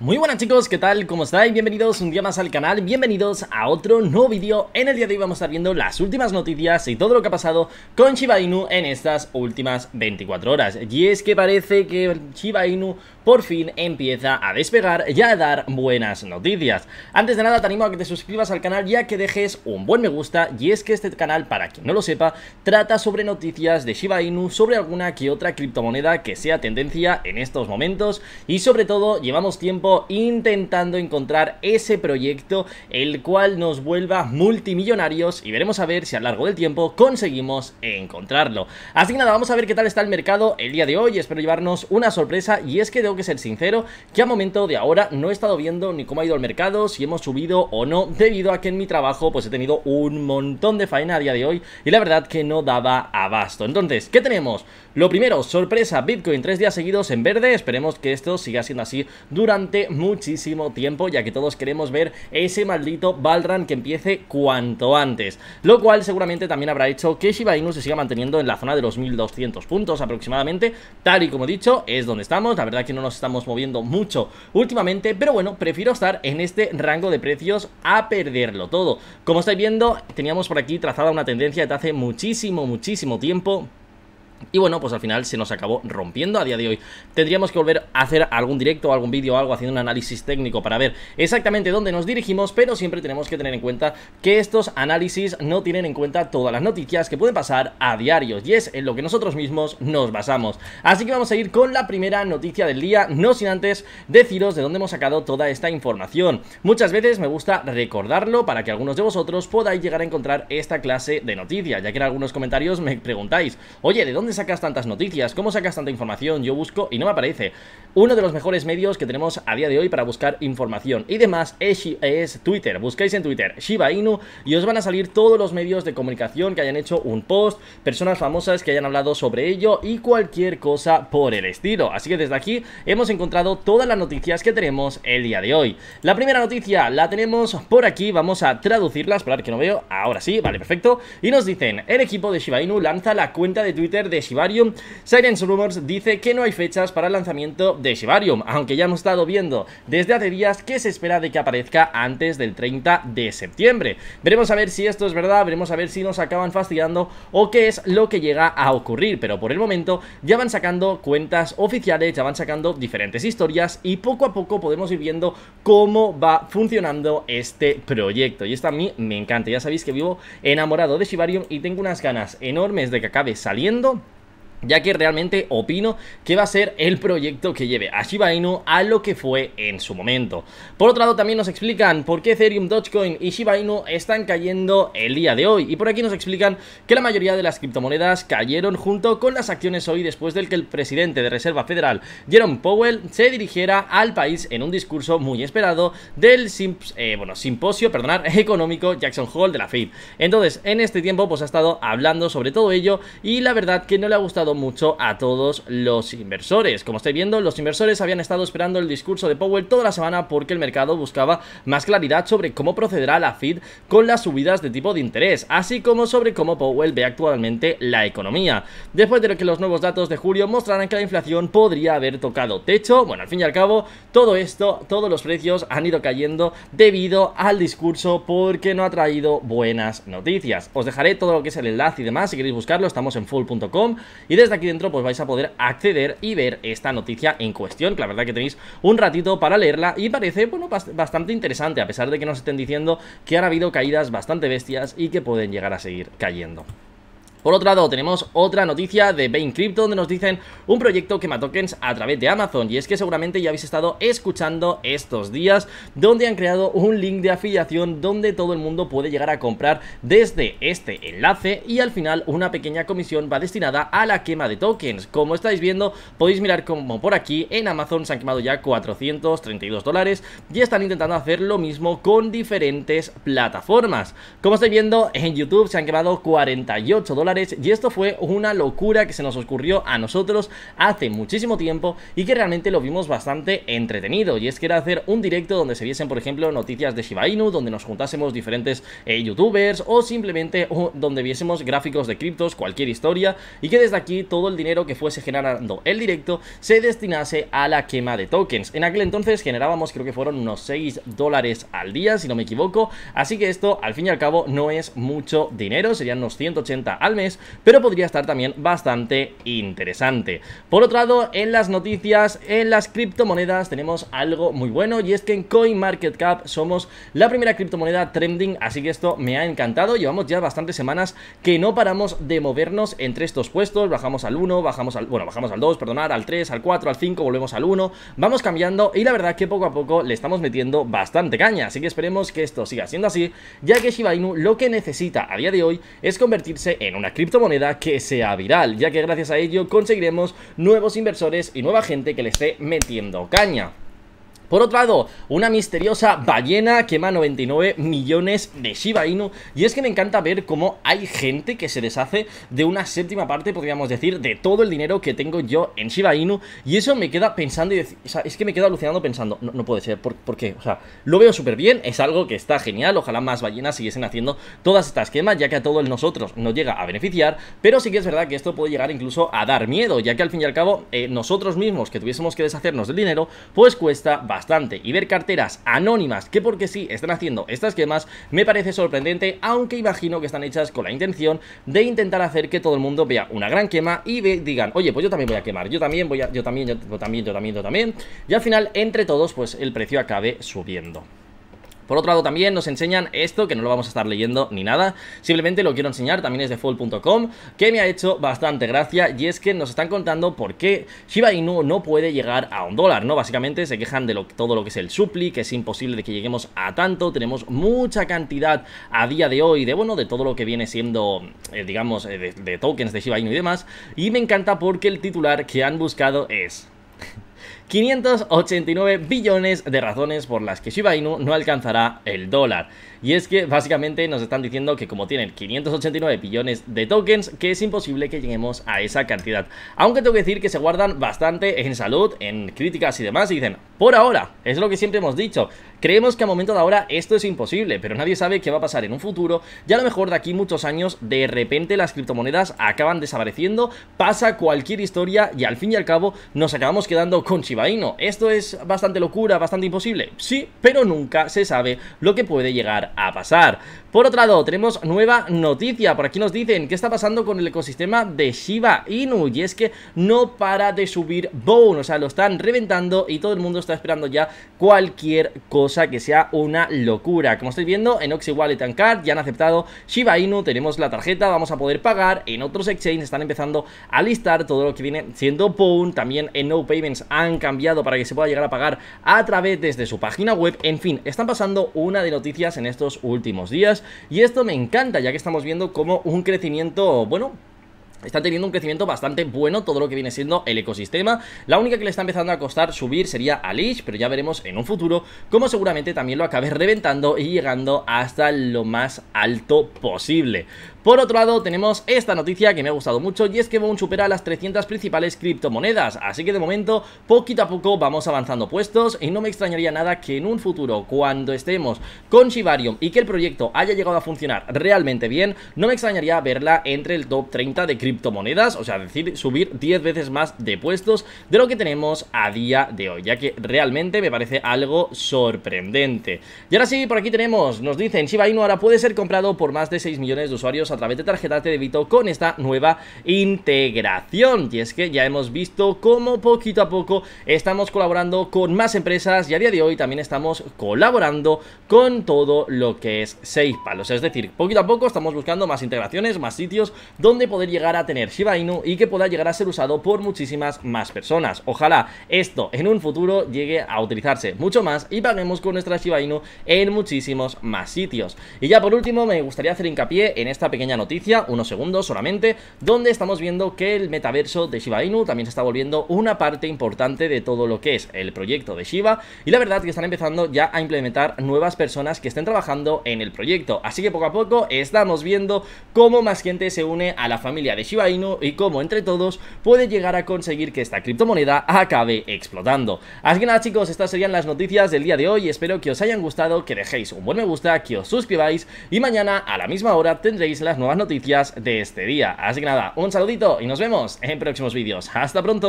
Muy buenas chicos, ¿qué tal? ¿Cómo estáis? Bienvenidos un día más al canal, bienvenidos a otro nuevo vídeo En el día de hoy vamos a estar viendo las últimas noticias y todo lo que ha pasado con Shiba Inu en estas últimas 24 horas Y es que parece que Shiba Inu por fin empieza a despegar y a dar buenas noticias. Antes de nada te animo a que te suscribas al canal ya que dejes un buen me gusta y es que este canal, para quien no lo sepa, trata sobre noticias de Shiba Inu, sobre alguna que otra criptomoneda que sea tendencia en estos momentos y sobre todo llevamos tiempo intentando encontrar ese proyecto el cual nos vuelva multimillonarios y veremos a ver si a lo largo del tiempo conseguimos encontrarlo. Así que nada, vamos a ver qué tal está el mercado el día de hoy, espero llevarnos una sorpresa y es que de que ser sincero que a momento de ahora no he estado viendo ni cómo ha ido el mercado, si hemos subido o no, debido a que en mi trabajo pues he tenido un montón de faena a día de hoy y la verdad que no daba abasto. Entonces, ¿qué tenemos? Lo primero, sorpresa, Bitcoin tres días seguidos en verde, esperemos que esto siga siendo así durante muchísimo tiempo, ya que todos queremos ver ese maldito Balran que empiece cuanto antes, lo cual seguramente también habrá hecho que Shiba Inu se siga manteniendo en la zona de los 1200 puntos aproximadamente, tal y como he dicho, es donde estamos, la verdad que no nos nos estamos moviendo mucho últimamente, pero bueno, prefiero estar en este rango de precios a perderlo todo. Como estáis viendo, teníamos por aquí trazada una tendencia de hace muchísimo, muchísimo tiempo y bueno, pues al final se nos acabó rompiendo a día de hoy. Tendríamos que volver a hacer algún directo, algún vídeo, o algo haciendo un análisis técnico para ver exactamente dónde nos dirigimos, pero siempre tenemos que tener en cuenta que estos análisis no tienen en cuenta todas las noticias que pueden pasar a diario y es en lo que nosotros mismos nos basamos. Así que vamos a ir con la primera noticia del día, no sin antes deciros de dónde hemos sacado toda esta información. Muchas veces me gusta recordarlo para que algunos de vosotros podáis llegar a encontrar esta clase de noticia ya que en algunos comentarios me preguntáis, oye, ¿de dónde sacas tantas noticias? ¿Cómo sacas tanta información? Yo busco y no me aparece. Uno de los mejores medios que tenemos a día de hoy para buscar información y demás es, Twitter. Buscáis en Twitter Shiba Inu y os van a salir todos los medios de comunicación que hayan hecho un post, personas famosas que hayan hablado sobre ello y cualquier cosa por el estilo. Así que desde aquí hemos encontrado todas las noticias que tenemos el día de hoy. La primera noticia la tenemos por aquí, vamos a traducirla, esperar que no veo, ahora sí, vale, perfecto. Y nos dicen, el equipo de Shiba Inu lanza la cuenta de Twitter de Shibarium, Shivarium, Rumors dice que no hay fechas para el lanzamiento de Shibarium aunque ya hemos estado viendo desde hace días que se espera de que aparezca antes del 30 de septiembre. Veremos a ver si esto es verdad, veremos a ver si nos acaban fastidiando o qué es lo que llega a ocurrir, pero por el momento ya van sacando cuentas oficiales, ya van sacando diferentes historias y poco a poco podemos ir viendo cómo va funcionando este proyecto. Y esto a mí me encanta, ya sabéis que vivo enamorado de Shibarium y tengo unas ganas enormes de que acabe saliendo ya que realmente opino que va a ser el proyecto que lleve a Shiba Inu a lo que fue en su momento. Por otro lado también nos explican por qué Ethereum, Dogecoin y Shiba Inu están cayendo el día de hoy y por aquí nos explican que la mayoría de las criptomonedas cayeron junto con las acciones hoy después del que el presidente de Reserva Federal Jerome Powell se dirigiera al país en un discurso muy esperado del eh, bueno, simposio perdonar, económico Jackson Hole de la FED. Entonces en este tiempo pues ha estado hablando sobre todo ello y la verdad que no le ha gustado mucho a todos los inversores. Como estáis viendo, los inversores habían estado esperando el discurso de Powell toda la semana porque el mercado buscaba más claridad sobre cómo procederá la Fed con las subidas de tipo de interés, así como sobre cómo Powell ve actualmente la economía. Después de lo que los nuevos datos de julio mostrarán que la inflación podría haber tocado techo, bueno, al fin y al cabo, todo esto, todos los precios han ido cayendo debido al discurso porque no ha traído buenas noticias. Os dejaré todo lo que es el enlace y demás si queréis buscarlo, estamos en full.com y desde aquí dentro pues vais a poder acceder y ver esta noticia en cuestión, la verdad que tenéis un ratito para leerla y parece, bastante interesante, a pesar de que nos estén diciendo que han habido caídas bastante bestias y que pueden llegar a seguir cayendo. Por otro lado, tenemos otra noticia de Bain Crypto donde nos dicen un proyecto quema tokens a través de Amazon. Y es que seguramente ya habéis estado escuchando estos días donde han creado un link de afiliación donde todo el mundo puede llegar a comprar desde este enlace y al final una pequeña comisión va destinada a la quema de tokens. Como estáis viendo, podéis mirar como por aquí en Amazon se han quemado ya 432 dólares y están intentando hacer lo mismo con diferentes plataformas. Como estáis viendo, en YouTube se han quemado 48 dólares y esto fue una locura que se nos ocurrió a nosotros hace muchísimo tiempo y que realmente lo vimos bastante entretenido y es que era hacer un directo donde se viesen por ejemplo noticias de Shiba Inu, donde nos juntásemos diferentes eh, youtubers o simplemente donde viésemos gráficos de criptos, cualquier historia y que desde aquí todo el dinero que fuese generando el directo se destinase a la quema de tokens. En aquel entonces generábamos creo que fueron unos 6 dólares al día si no me equivoco, así que esto al fin y al cabo no es mucho dinero, serían unos 180 al mes, pero podría estar también bastante interesante. Por otro lado, en las noticias, en las criptomonedas tenemos algo muy bueno y es que en CoinMarketCap somos la primera criptomoneda trending, así que esto me ha encantado. Llevamos ya bastantes semanas que no paramos de movernos entre estos puestos, bajamos al 1, bajamos al, bueno, bajamos al 2, perdonad, al 3, al 4, al 5, volvemos al 1, vamos cambiando y la verdad que poco a poco le estamos metiendo bastante caña, así que esperemos que esto siga siendo así, ya que Shiba Inu lo que necesita a día de hoy es convertirse en una criptomoneda que sea viral, ya que gracias a ello conseguiremos nuevos inversores y nueva gente que le esté metiendo caña. Por otro lado, una misteriosa ballena quema 99 millones de Shiba Inu y es que me encanta ver cómo hay gente que se deshace de una séptima parte, podríamos decir, de todo el dinero que tengo yo en Shiba Inu y eso me queda pensando, y, o sea, es que me queda alucinando pensando, no, puede ser, ¿por, qué? O sea, lo veo súper bien, es algo que está genial, ojalá más ballenas siguiesen haciendo todas estas quemas ya que a todos nosotros nos llega a beneficiar, pero sí que es verdad que esto puede llegar incluso a dar miedo, ya que al fin y al cabo eh, nosotros mismos que tuviésemos que deshacernos del dinero, pues cuesta bastante bastante. Y ver carteras anónimas que porque sí están haciendo estas quemas me parece sorprendente, aunque imagino que están hechas con la intención de intentar hacer que todo el mundo vea una gran quema y digan, oye, pues yo también voy a quemar, yo también voy a, yo también, yo también, yo también, yo también. Y al final, entre todos, pues el precio acabe subiendo. Por otro lado también nos enseñan esto, que no lo vamos a estar leyendo ni nada, simplemente lo quiero enseñar, también es de fall.com, que me ha hecho bastante gracia y es que nos están contando por qué Shiba Inu no puede llegar a un dólar, ¿no? Básicamente se quejan de todo lo que es el supli, que es imposible de que lleguemos a tanto, tenemos mucha cantidad a día de hoy de, bueno, de todo lo que viene siendo, eh, digamos, eh, de tokens de Shiba Inu y demás, y me encanta porque el titular que han buscado es 589 billones de razones por las que Shiba Inu no alcanzará el dólar. Y es que básicamente nos están diciendo que como tienen 589 billones de tokens, que es imposible que lleguemos a esa cantidad. Aunque tengo que decir que se guardan bastante en salud, en críticas y demás, y dicen, por ahora, es lo que siempre hemos dicho, Creemos que a momento de ahora esto es imposible, pero nadie sabe qué va a pasar en un futuro y a lo mejor de aquí muchos años de repente las criptomonedas acaban desapareciendo, pasa cualquier historia y al fin y al cabo nos acabamos quedando con Shiba Esto es bastante locura, bastante imposible, sí, pero nunca se sabe lo que puede llegar a pasar. Por otro lado, tenemos nueva noticia. Por aquí nos dicen qué está pasando con el ecosistema de Shiba Inu. Y es que no para de subir Bone. O sea, lo están reventando y todo el mundo está esperando ya cualquier cosa que sea una locura. Como estáis viendo, en Oxy Wallet and Card ya han aceptado Shiba Inu. Tenemos la tarjeta, vamos a poder pagar. En otros exchanges están empezando a listar todo lo que viene siendo Bone. También en No Payments han cambiado para que se pueda llegar a pagar a través desde su página web. En fin, están pasando una de noticias en estos últimos días y esto me encanta ya que estamos viendo como un crecimiento, bueno, Está teniendo un crecimiento bastante bueno todo lo que viene siendo el ecosistema. La única que le está empezando a costar subir sería a pero ya veremos en un futuro cómo seguramente también lo acabe reventando y llegando hasta lo más alto posible. Por otro lado, tenemos esta noticia que me ha gustado mucho y es que Bound supera las 300 principales criptomonedas, así que de momento, poquito a poco vamos avanzando puestos y no me extrañaría nada que en un futuro, cuando estemos con Shibarium y que el proyecto haya llegado a funcionar realmente bien, no me extrañaría verla entre el top 30 de criptomonedas, o sea, decir, subir 10 veces más de puestos de lo que tenemos a día de hoy, ya que realmente me parece algo sorprendente. Y ahora sí, por aquí tenemos, nos dicen, Shiba Inu ahora puede ser comprado por más de 6 millones de usuarios través de tarjetas de débito con esta nueva integración. Y es que ya hemos visto cómo poquito a poco estamos colaborando con más empresas y a día de hoy también estamos colaborando con todo lo que es seis palos. Es decir, poquito a poco estamos buscando más integraciones, más sitios donde poder llegar a tener Shiba Inu y que pueda llegar a ser usado por muchísimas más personas. Ojalá esto en un futuro llegue a utilizarse mucho más y paguemos con nuestra Shiba Inu en muchísimos más sitios. Y ya por último me gustaría hacer hincapié en esta pequeña noticia, unos segundos solamente, donde estamos viendo que el metaverso de Shiba Inu también se está volviendo una parte importante de todo lo que es el proyecto de Shiba y la verdad que están empezando ya a implementar nuevas personas que estén trabajando en el proyecto. Así que poco a poco estamos viendo cómo más gente se une a la familia de Shiba Inu y cómo entre todos puede llegar a conseguir que esta criptomoneda acabe explotando. Así que nada chicos, estas serían las noticias del día de hoy, espero que os hayan gustado, que dejéis un buen me gusta, que os suscribáis y mañana a la misma hora tendréis la las nuevas noticias de este día. Así que nada, un saludito y nos vemos en próximos vídeos. ¡Hasta pronto!